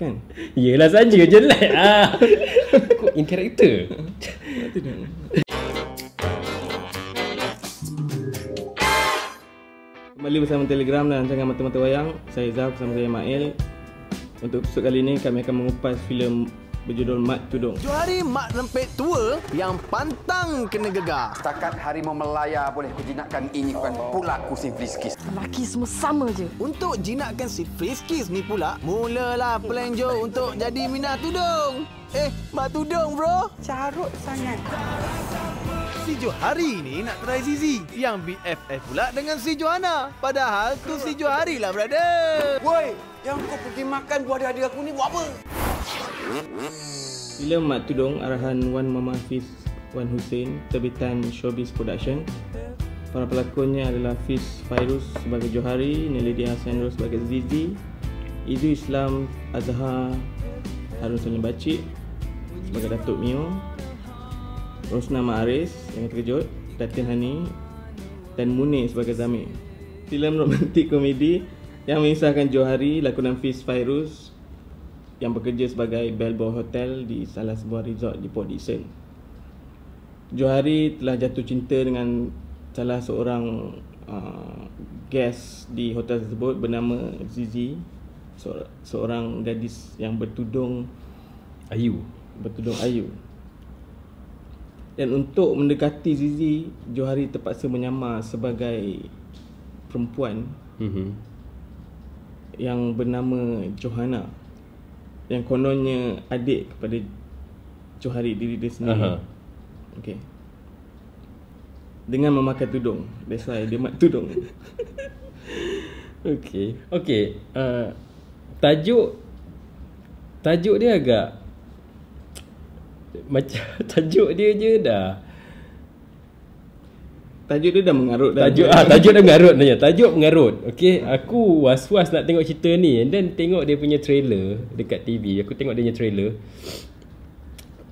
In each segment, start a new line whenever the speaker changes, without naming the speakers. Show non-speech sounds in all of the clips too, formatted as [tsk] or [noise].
Kan? Yelah saja jelek ah. Kau in character. Kembali bersama Telegram dan rancangan Mata-Mata Wayang. Saya Zaf bersama saya Mail. Untuk episod kali ini kami akan mengupas filem berjudul Mat Tudung. Johari Mat Lempit Tua yang pantang kena gegar.
Setakat harimau Melaya boleh kujinakkan ini bukan pula aku si Friskis.
Lelaki semua sama je. Untuk jinakkan si Friskis ni pula, mulalah plan Jo untuk jadi Mina Tudung. Eh, Mat Tudung bro. Carut sangat. Si Johari ini nak try Zizi yang BFF pula dengan si Johanna. Padahal tu si Johari lah brother. Woi, yang kau pergi makan buah dada aku ni buat apa? Filem Mat Tudung arahan Wan Mama Hafiz Wan Hussein terbitan Showbiz Production. Para pelakonnya adalah Fiz Fairuz sebagai Johari, Nelidia Sandro sebagai Zizi, Izu Islam Azhar Harun Salim Bacik sebagai Datuk Mio, Rosna Ma'aris yang terkejut, Datin Hani dan Munir sebagai Zami. Filem romantik komedi yang mengisahkan Johari, lakonan Fiz Fairuz, yang bekerja sebagai bellboy hotel di salah sebuah resort di Port Dixon. Johari telah jatuh cinta dengan salah seorang uh, guest di hotel tersebut bernama Zizi, seorang gadis yang bertudung ayu, bertudung ayu. Dan untuk mendekati Zizi, Johari terpaksa menyamar sebagai perempuan mm-hmm. yang bernama Johanna yang kononnya adik kepada Johari diri dia sendiri. Uh-huh. Okay. Dengan memakai tudung. That's why dia mak tudung.
[laughs] okay. Okay. Uh, tajuk. Tajuk dia agak. Macam [laughs] tajuk dia je dah
tajuk dia dah mengarut dah. Tajuk ah tajuk dah mengarut tanya.
Tajuk mengarut. Okey, aku was-was nak tengok cerita ni and then tengok dia punya trailer dekat TV. Aku tengok dia punya trailer.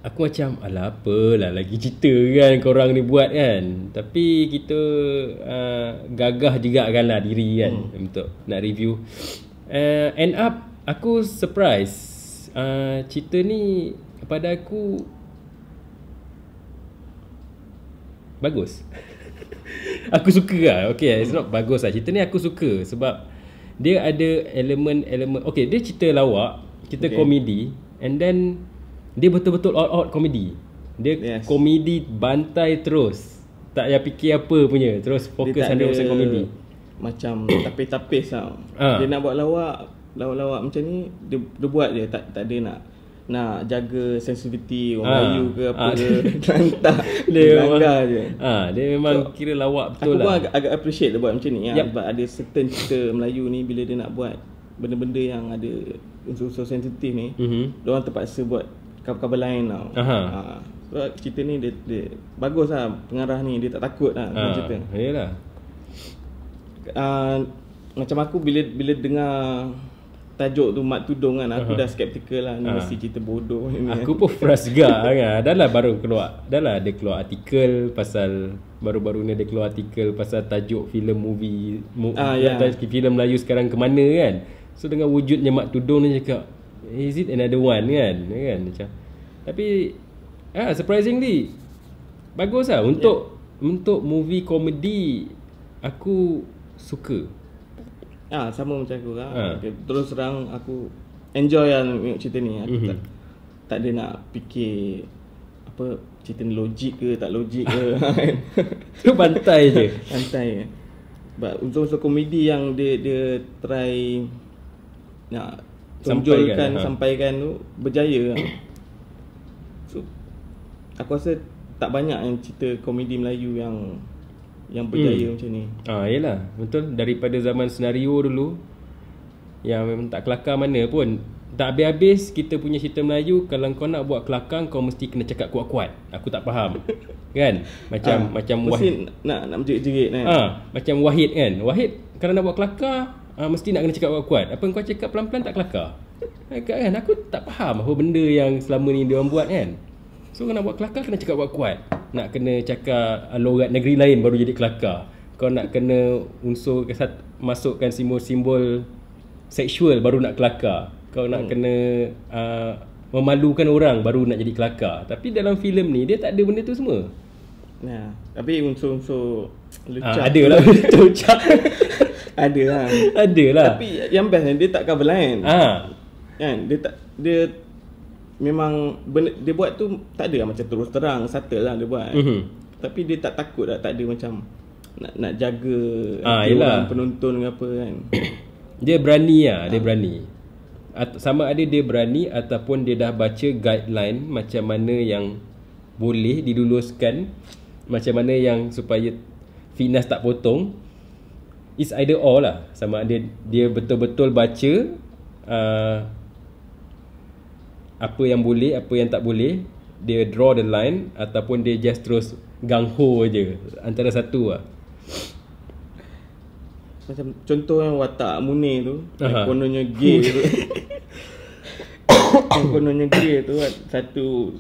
Aku macam alah apalah lagi cerita kan orang ni buat kan. Tapi kita uh, gagah juga kan lah diri kan hmm. untuk nak review. Uh, end up aku surprise. Uh, cerita ni pada aku Bagus. [laughs] [laughs] aku suka lah Okay it's not bagus lah Cerita ni aku suka Sebab Dia ada elemen-elemen Okay dia cerita lawak Cerita okay. komedi And then Dia betul-betul all out komedi Dia yes. komedi bantai terus Tak payah fikir apa punya Terus
fokus dia tak 100% komedi Macam [coughs] tapis-tapis tau ha. Dia nak buat lawak Lawak-lawak macam ni Dia, dia buat je tak, tak ada nak nak jaga sensitiviti orang ha. Melayu ke apa ha. ke [laughs] lantak dia memang, je ha, dia memang so, kira lawak betul aku lah aku pun agak, agak appreciate dia buat macam ni yep. sebab ada certain cerita Melayu ni bila dia nak buat benda-benda yang ada unsur-unsur sensitif ni mm-hmm. dia orang terpaksa buat kabel-kabel lain tau Aha. ha. sebab so, cerita ni dia, dia bagus lah pengarah ni dia tak takut lah ha. cerita yelah uh, macam aku bila bila dengar tajuk tu mat tudung kan aku uh-huh. dah skeptikal lah ni uh-huh. mesti cerita bodoh ni aku pun fresh kan
dah lah baru keluar dah lah dia keluar artikel pasal baru-baru ni dia keluar artikel pasal tajuk filem movie uh, yeah. Ya. filem Melayu sekarang ke mana kan so dengan wujudnya mat tudung ni cakap is it another one kan ya kan macam tapi ah uh, surprisingly bagus lah untuk
yeah. untuk movie komedi aku suka Ah, ha, sama macam aku lah. Ha. Terus terang aku enjoy lah tengok cerita ni. Aku mm-hmm. tak, tak ada nak fikir apa cerita ni logik ke tak logik ke. [laughs] Kan? Tu bantai je. [laughs] Bantai je. But untuk so komedi yang dia dia try nak tunjulkan sampaikan, ah. sampaikan tu berjaya. so aku rasa tak banyak yang cerita komedi Melayu yang yang berjaya hmm. macam ni.
Ah iyalah betul
daripada zaman senario
dulu yang memang tak kelakar mana pun tak habis-habis kita punya cerita Melayu kalau kau nak buat kelakar kau mesti kena cakap kuat-kuat. Aku tak faham. [laughs] kan? Macam ah, macam mesti Wahid nak nak menjerit-jerit kan. Ah, macam Wahid kan. Wahid kalau nak buat kelakar ah, mesti nak kena cakap kuat-kuat. Apa kau cakap pelan-pelan tak kelakar? Eh, kan? kan aku tak faham apa benda yang selama ni dia buat kan. So kena buat kelakar kena cakap kuat-kuat nak kena cakap ah, logat negeri lain baru jadi kelakar kau nak kena unsur kesat masukkan simbol-simbol seksual baru nak kelakar kau nak hmm. kena uh, memalukan orang baru nak jadi kelakar tapi dalam filem ni dia tak ada benda tu semua
Nah, ya, tapi unsur-unsur ah, lucah. Ha, ada lah [laughs] lucah. ada lah. Ada lah. Tapi yang best ni dia tak cover lain. Ah. Ha. Kan, dia tak dia memang benda, dia buat tu tak ada lah macam terus terang satu lah dia buat mm-hmm. tapi dia tak takut lah tak ada macam nak nak jaga ah, orang penonton ke apa kan
[coughs] dia berani lah dia ah. berani At, sama ada dia berani ataupun dia dah baca guideline macam mana yang boleh diluluskan macam mana yang supaya fitness tak potong is either all lah sama ada dia betul-betul baca uh, apa yang boleh, apa yang tak boleh, dia draw the line ataupun dia just terus gang ho aje antara satu lah.
Macam contoh yang watak Munir tu, kononnya gay tu. [laughs] kononnya gay tu kan, satu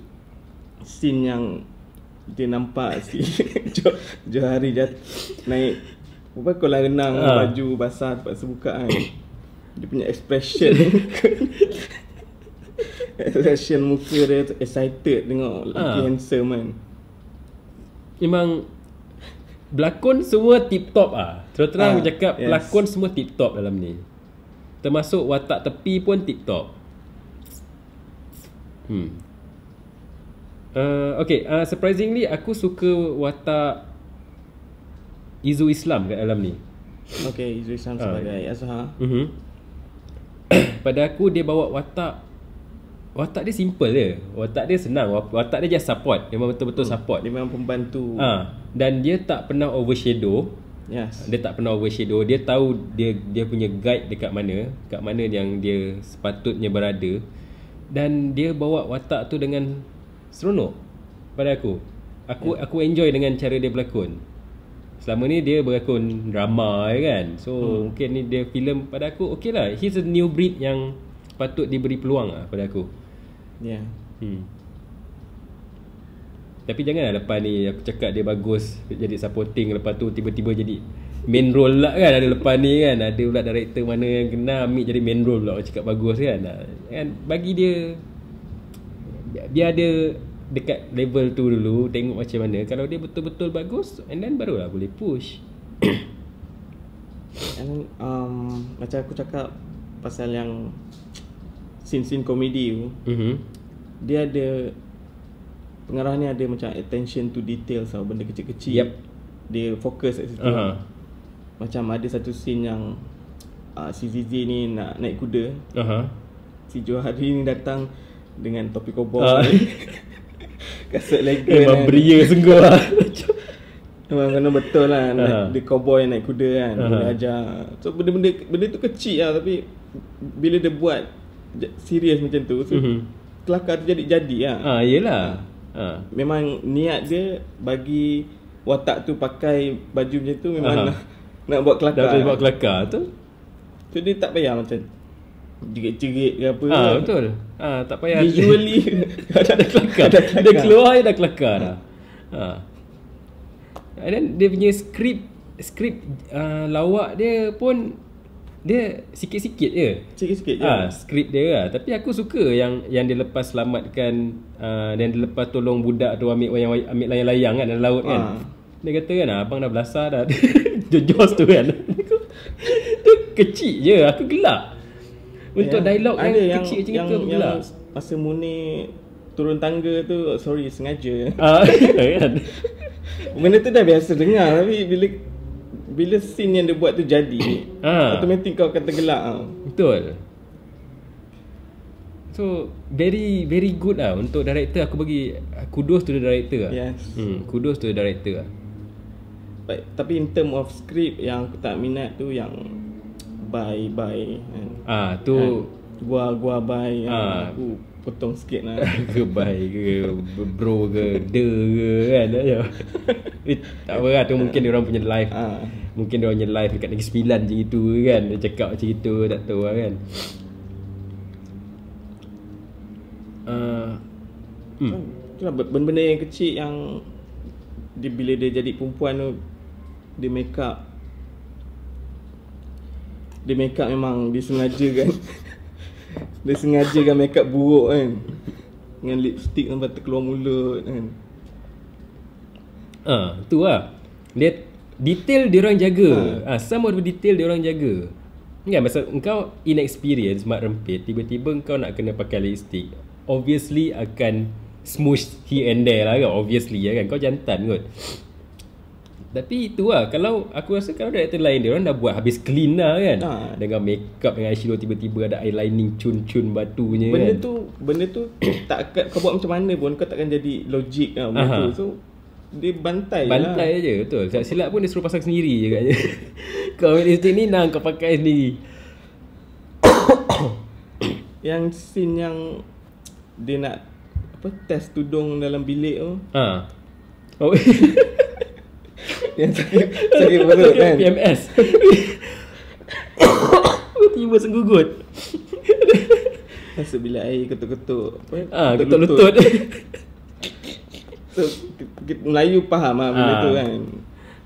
scene yang dia nampak si [laughs] Johari jat naik apa kau lah renang ha. baju basah tempat sebuka kan. Dia punya expression [laughs] Expression muka dia tu excited tengok lelaki ha. handsome kan Memang
Berlakon semua tip top ah. Terutama terang ha, ah, cakap yes. Berlakon semua tip top dalam ni Termasuk watak tepi pun tip top Hmm uh, Okay uh, Surprisingly aku suka watak Izu Islam kat dalam ni Okay Izu Islam ah, sebagai uh. Azhar uh-huh. [coughs] Pada aku dia bawa watak Watak dia simple je Watak dia senang Watak dia just support Dia memang betul-betul hmm. support Dia memang pembantu ha. Dan dia tak pernah overshadow Yes. Dia tak pernah overshadow. Dia tahu dia dia punya guide dekat mana, dekat mana yang dia sepatutnya berada. Dan dia bawa watak tu dengan seronok pada aku. Aku yeah. aku enjoy dengan cara dia berlakon. Selama ni dia berlakon drama kan. So hmm. mungkin ni dia filem pada aku okay lah He's a new breed yang patut diberi peluang lah pada aku Ya yeah. hmm. Tapi janganlah lepas ni aku cakap dia bagus jadi supporting Lepas tu tiba-tiba jadi main role lah kan ada lepas ni kan Ada pula director mana yang kena ambil jadi main role lah cakap bagus kan Kan bagi dia dia ada dekat level tu dulu tengok macam mana Kalau dia betul-betul
bagus and then barulah boleh push [coughs] And um, macam aku cakap pasal yang scene-scene komedi tu mm-hmm. Dia ada Pengarah ni ada macam attention to detail sama benda kecil-kecil yep. Dia fokus kat situ uh-huh. Macam ada satu scene yang uh, Si Zizi ni nak naik kuda uh-huh. Si Johari ni datang Dengan topi kobol uh. Ah. [laughs] Kasut legger Memang kan. beria sungguh lah [laughs] Memang kena betul lah uh-huh. naik, Dia cowboy naik kuda kan uh-huh. Dia ajar So benda-benda Benda tu kecil lah tapi Bila dia buat serius macam tu so, mm-hmm. kelakar tu jadi jadi ah ha, ah, iyalah ha. Ah. Ah. memang niat dia bagi watak tu pakai baju macam tu memang nak, nak buat kelakar dah buat kelakar tu so dia tak payah macam Cerit-cerit ke apa ha, kan. Betul ha, Tak payah Visually [laughs] Dah ada kelakar Dia keluar dia dah kelakar dah ha.
And then dia punya skrip Skrip uh, lawak dia pun dia sikit-sikit je. Sikit-sikit je. Ha, skrip dia lah. Tapi aku suka yang yang dia lepas selamatkan uh, dan dia lepas tolong budak tu ambil wayang ambil layang-layang kan dalam laut kan. Ha. Dia kata kan abang dah belasah dah. [laughs] Jojos tu kan. tu [laughs] kecil
je aku gelak.
Untuk yang, dialog yang, yang kecil macam tu aku gelak.
Masa Munir turun tangga tu oh, sorry sengaja. Ah [laughs] kan. Benda tu dah biasa dengar tapi bila bila scene yang dia buat tu jadi [coughs] ha. Automatik kau akan tergelak tau Betul So very very
good lah untuk director aku bagi kudos to the director lah. Yes. Hmm, kudos to the director lah.
But, tapi in term of script yang aku tak minat tu yang bye bye kan. Ah tu kan? gua gua bye kan. ah. aku potong sikit lah [laughs]
ke bye ke bro ke de ke kan [laughs] eh, tak apa lah tu mungkin dia orang punya live. Ah. Mungkin dia orangnya live dekat Negeri Sembilan je gitu kan Dia cakap
macam itu tak tahu lah kan uh, hmm. Benda-benda yang kecil yang dia, Bila dia jadi perempuan tu Dia make up Dia make up memang dia sengaja kan [laughs] Dia sengajakan make up buruk kan Dengan lipstick sampai terkeluar mulut kan Ah, uh, tu
lah. Dia detail dia orang jaga. Ha. Ah ha. ha, some of the detail dia orang jaga. Kan masa engkau inexperienced mat rempit tiba-tiba engkau nak kena pakai lipstick obviously akan smooth here and there lah kan obviously ya kan kau jantan kot [tsk] tapi itu lah kalau aku rasa kalau director lain dia orang dah buat habis clean lah kan ha. dengan makeup dengan eyeshadow tiba-tiba ada eyelining cun-cun batunya benda kan? tu benda tu [clears throat] tak akan kau buat macam mana pun kau takkan jadi logik lah benda tu so dia bantai, lah. Bantai je betul. Silap, silap pun dia suruh pasang sendiri je katanya. [laughs] kau ambil lipstick ni nak kau pakai sendiri.
[coughs] yang scene yang dia nak apa test tudung dalam bilik tu. Ha. Oh. [laughs] yang sakit sakit [laughs] perut kan. PMS. [coughs] Tiba senggugut. Rasa bila air ketuk-ketuk. Ah, ketuk-lutut. ketuk Melayu faham lah benda ha. tu ah. kan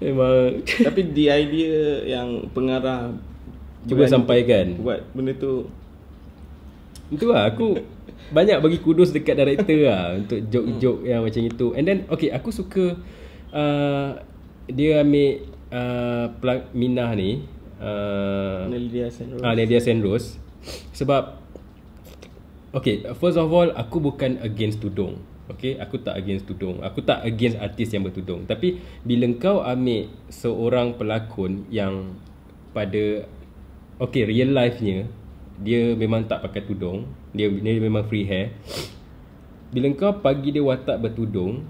Memang [laughs] Tapi the idea yang pengarah Cuba sampaikan Buat benda tu Itu lah aku Banyak bagi kudus
dekat director lah Untuk joke-joke hmm. yang macam itu And then okay aku suka uh, Dia ambil uh, Pelang Minah ni uh, Nelia Saint Rose. Uh, Rose Sebab Okay first of all Aku bukan against tudung Okay, aku tak against tudung. Aku tak against artis yang bertudung. Tapi bila kau ambil seorang pelakon yang pada okay, real life-nya dia memang tak pakai tudung, dia, dia memang free hair. Bila kau pagi dia watak bertudung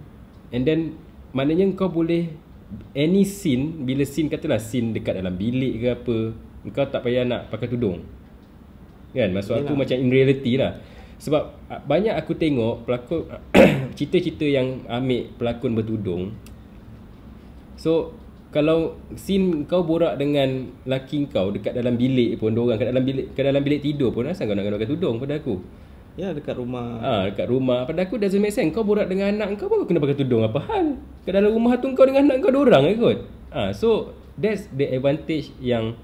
and then maknanya kau boleh any scene bila scene katalah scene dekat dalam bilik ke apa, kau tak payah nak pakai tudung. Kan? Maksud aku macam in reality lah sebab ah, banyak aku tengok pelakon [coughs] cerita-cerita yang ambil pelakon bertudung so kalau scene kau borak dengan laki kau dekat dalam bilik pun dua orang kat dalam bilik kat dalam bilik tidur pun asal kau nak kena pakai tudung pada aku
ya dekat rumah ah
ha, dekat rumah pada aku doesn't make sense kau borak dengan anak kau pun kau kena pakai tudung apa hal kat dalam rumah tu kau dengan anak kau dua orang kot ah ha, so that's the advantage yang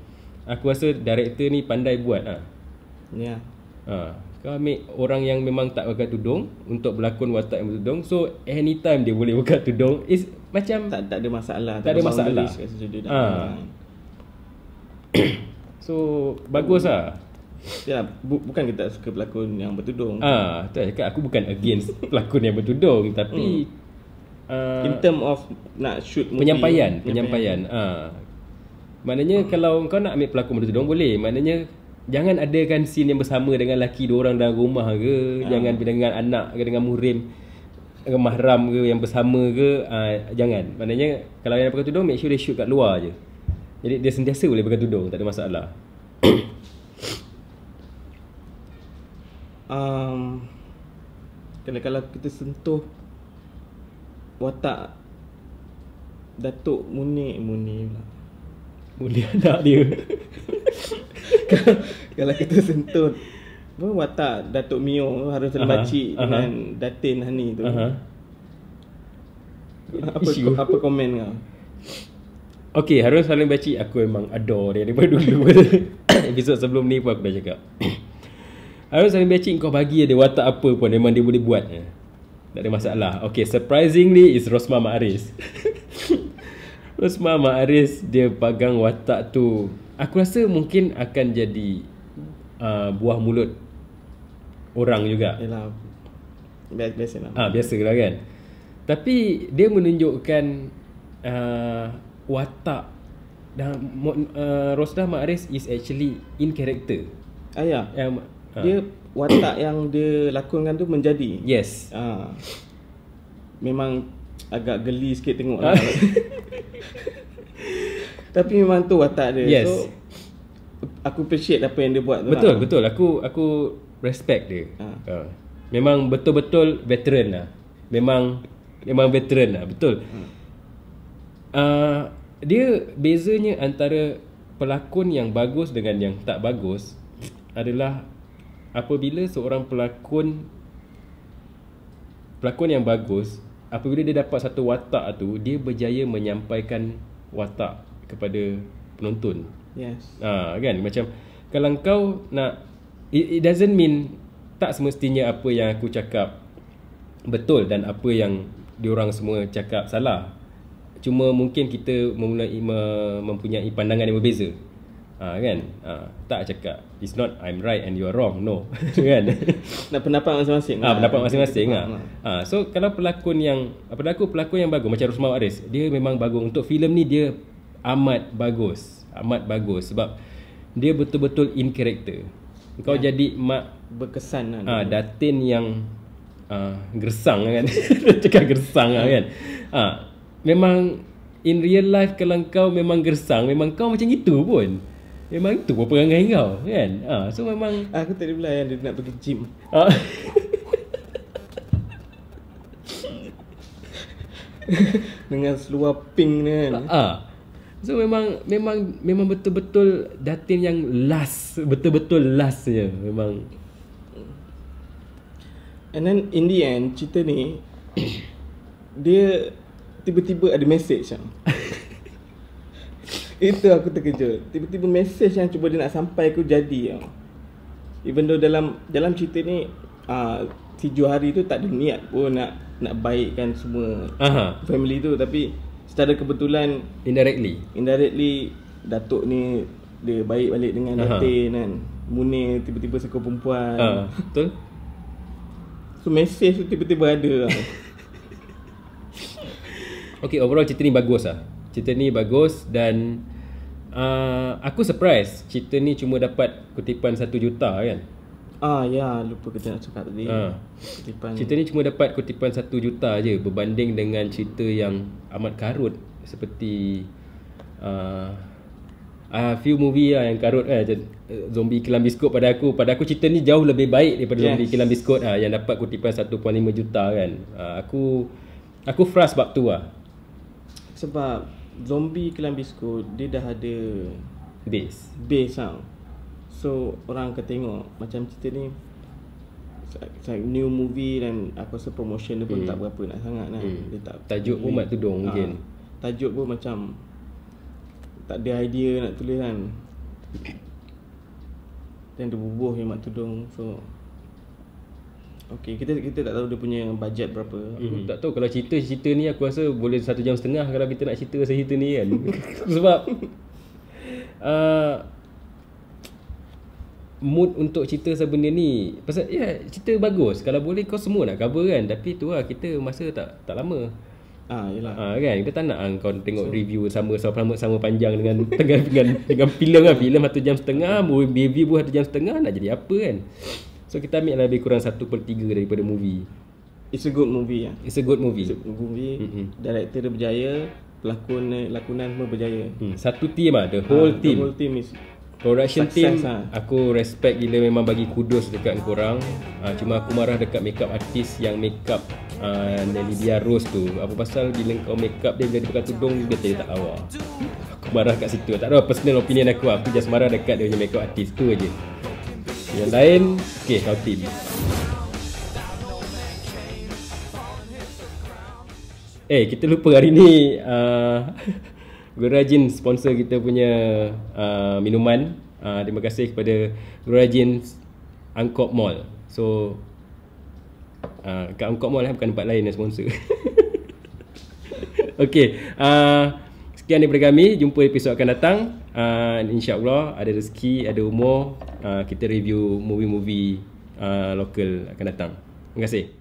aku rasa director ni pandai buat ah ha. ya yeah. Ha, kau ambil orang yang memang tak pakai tudung untuk berlakon watak yang bertudung. So anytime dia boleh pakai tudung is macam tak tak ada masalah.
Tak, tak ada masalah. Ha. ha. [coughs] so baguslah. Ya, lah, bu- bukan kita suka pelakon yang bertudung. Ah, ha, tu aku bukan
against [laughs] pelakon yang bertudung tapi mm. uh, in term of nak shoot movie penyampaian, penyampaian. penyampaian. Ah. Maknanya mm. kalau kau nak ambil pelakon bertudung boleh. Maknanya Jangan adakan scene yang bersama dengan laki dua orang dalam rumah ke ha. Jangan dengan anak ke dengan murim ke mahram ke yang bersama ke ha, Jangan Maknanya kalau yang pakai tudung make sure dia shoot kat luar je Jadi dia sentiasa boleh pakai tudung tak ada masalah
[coughs] um, kalau, kalau kita sentuh Watak Datuk Munir Munir lah Munir anak dia [laughs] [laughs] kalau kita sentuh, apa watak Datuk Mio harus terbaci uh-huh. uh-huh. dengan Datin Hani tu. Uh-huh. Apa Isu. apa komen kau?
Okay, harus saling baci aku memang adore dia daripada dulu. [laughs] Episod sebelum ni pun aku dah cakap. [clears throat] harus saling baci kau bagi dia watak apa pun memang dia boleh buat. Eh, tak ada masalah. Okay, surprisingly is Rosma Maris. [laughs] Rosma Maris dia pegang watak tu aku rasa mungkin akan jadi uh, buah mulut orang juga. Yalah. Biasa biasa lah. Ah biasa lah kan. Tapi dia menunjukkan uh, watak dan uh, Rosdah Mak is actually in
character. Ah ya. Yang, ha. Ah. Dia watak yang dia lakonkan tu menjadi. Yes. Ha. Memang agak geli sikit tengok ah. lah. [laughs] tapi memang tu watak dia yes. so aku appreciate apa yang dia buat tu lah. betul lah. betul
aku aku respect dia ha. uh. memang betul-betul veteran lah memang memang veteran lah betul ha. uh, dia bezanya antara pelakon yang bagus dengan yang tak bagus adalah apabila seorang pelakon pelakon yang bagus apabila dia dapat satu watak tu dia berjaya menyampaikan watak kepada penonton. Yes. Ah ha, kan macam kalau kau nak it, it doesn't mean tak semestinya apa yang aku cakap betul dan apa yang diorang semua cakap salah. Cuma mungkin kita mempunyai mempunyai pandangan yang berbeza. Ah ha, kan? Ah ha, tak cakap it's not I'm right and you are wrong. No. [laughs] kan? Nak pendapat masing-masing. Ah ha, lah. pendapat masing-masing ah. Ha. so kalau pelakon yang apa pelakon pelakon yang bagus macam Rusmawaris, dia memang bagus untuk filem ni dia amat bagus amat bagus sebab dia betul-betul in character kau ya. jadi mak berkesan kan ah ha, datin yang ah gersang lah kan [laughs] cakap gersang lah, kan ha, memang in real life kalau kau memang gersang memang kau macam itu pun memang itu apa perangai kau kan ha, so memang
aku tadi pula yang dia nak pergi gym ha? [laughs] dengan seluar pink ni kan ha.
So memang memang memang betul-betul datin yang last
betul-betul
lastnya memang.
And then in the end cerita ni [coughs] dia tiba-tiba ada message yang [laughs] itu aku terkejut. Tiba-tiba message yang cuba dia nak sampai aku jadi. Even though dalam dalam cerita ni ah, uh, si Johari tu tak ada niat pun nak nak baikkan semua uh-huh. family tu tapi secara kebetulan indirectly indirectly datuk ni dia baik balik dengan uh-huh. Datin kan Munir tiba-tiba seko perempuan uh, betul so message tu tiba-tiba ada lah. [laughs] Okay overall cerita ni bagus lah
Cerita ni bagus dan uh, Aku surprise Cerita ni cuma dapat kutipan 1 juta kan
Ah ya, lupa
kita nak cakap tadi. Ah. Kutipan. Cerita ni cuma dapat kutipan 1 juta je berbanding dengan cerita yang amat karut seperti a uh, a ah, few movie lah yang karut kan eh, zombie kilang biskut pada aku. Pada aku cerita ni jauh lebih baik daripada yes. zombie kilang biskut ah yang dapat kutipan 1.5 juta kan. Uh, aku aku frust bab tu lah.
Sebab zombie kilang biskut dia dah ada base. Base sound. Lah. So orang akan tengok macam cerita ni It's like new movie dan aku rasa promotion dia pun hmm. tak berapa nak sangat lah hmm. dia tak Tajuk pun buat tudung ah, mungkin ha. Tajuk pun macam Tak ada idea nak tulis kan Dan dia bubuh yang mak tudung so Okay kita kita tak tahu
dia punya budget berapa hmm. Tak tahu kalau cerita-cerita ni aku rasa boleh satu jam setengah kalau kita nak cerita cerita ni kan [laughs] Sebab [laughs] uh, mood untuk cerita sebenda ni pasal ya yeah, cerita bagus kalau boleh kau semua nak cover kan tapi tu lah kita masa tak tak lama Ah, yalah. Ah, kan kita tak nak ah, kau tengok so, review sama sama sama panjang dengan tengah [laughs] dengan, dengan filem lah filem satu jam setengah movie review pun satu jam setengah nak jadi apa kan so kita ambil lah lebih kurang 1/3 daripada movie
it's a good movie ya yeah. it's a good movie it's a good movie mm-hmm. director dia berjaya pelakon eh, lakonan semua berjaya hmm. satu team ah the whole ah, team the whole team is Production Success, team ha.
aku respect gila memang bagi kudos dekat korang. Uh, cuma aku marah dekat makeup artis yang makeup uh, ah, Nelidia Rose tu. Apa pasal bila kau makeup dia bila dia pakai tudung dia tak tak lawa. Aku marah kat situ. Tak ada personal opinion aku. Lah. Aku just marah dekat dia punya makeup artis tu aje. Yang lain, okey kau team. Eh, kita lupa hari ni uh, [laughs] Gorajin sponsor kita punya uh, minuman. Uh, terima kasih kepada Gorajin Angkop Mall. So uh, kat Angkop Mall lah bukan tempat lain yang sponsor. [laughs] okay. Uh, sekian daripada kami. Jumpa episod akan datang. Uh, InsyaAllah ada rezeki, ada umur.
Uh, kita review movie-movie uh, lokal akan datang. Terima kasih.